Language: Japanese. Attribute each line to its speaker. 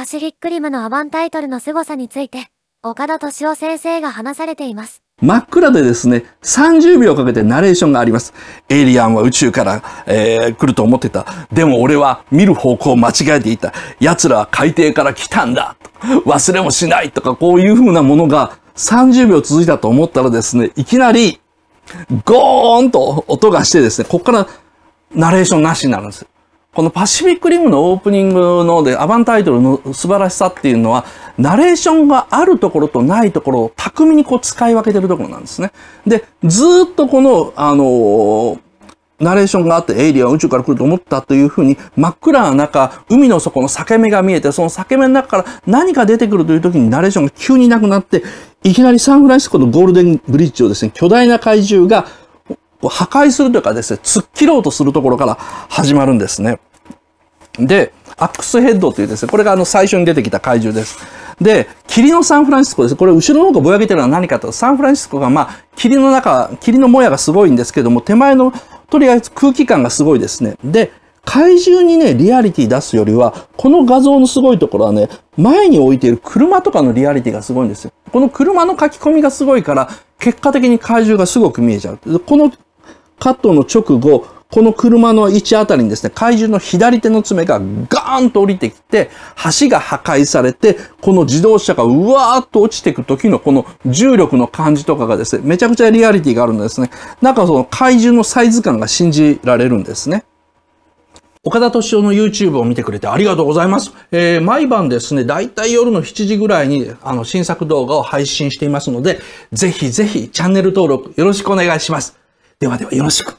Speaker 1: パシフィックリムのアバンタイトルの凄さについて、岡田敏夫先生が話されています。真っ暗でですね、30秒かけてナレーションがあります。エイリアンは宇宙から、えー、来ると思ってた。でも俺は見る方向を間違えていた。奴らは海底から来たんだ。忘れもしないとか、こういう風なものが30秒続いたと思ったらですね、いきなり、ゴーンと音がしてですね、こっからナレーションなしになるんです。このパシフィックリムのオープニングのでアバンタイトルの素晴らしさっていうのは、ナレーションがあるところとないところを巧みにこう使い分けてるところなんですね。で、ずっとこの、あのーナレーションがあってエイリアン宇宙から来ると思ったというふうに真っ暗な中、海の底の裂け目が見えて、その裂け目の中から何か出てくるという時にナレーションが急になくなって、いきなりサンフランシスコのゴールデンブリッジをですね、巨大な怪獣が破壊するというかですね、突っ切ろうとするところから始まるんですね。で、アックスヘッドというですね、これがあの最初に出てきた怪獣です。で、霧のサンフランシスコです。これ後ろの方がぼやけてるのは何かと、サンフランシスコがまあ、霧の中、霧のもやがすごいんですけども、手前のとりあえず空気感がすごいですね。で、怪獣にね、リアリティ出すよりは、この画像のすごいところはね、前に置いている車とかのリアリティがすごいんですよ。この車の書き込みがすごいから、結果的に怪獣がすごく見えちゃう。このカットの直後、この車の位置あたりにですね、怪獣の左手の爪がガーンと降りてきて、橋が破壊されて、この自動車がうわーっと落ちていく時のこの重力の感じとかがですね、めちゃくちゃリアリティがあるんですね。なんかその怪獣のサイズ感が信じられるんですね。岡田敏夫の YouTube を見てくれてありがとうございます。えー、毎晩ですね、だいたい夜の7時ぐらいに、あの、新作動画を配信していますので、ぜひぜひチャンネル登録よろしくお願いします。ではではよろしく。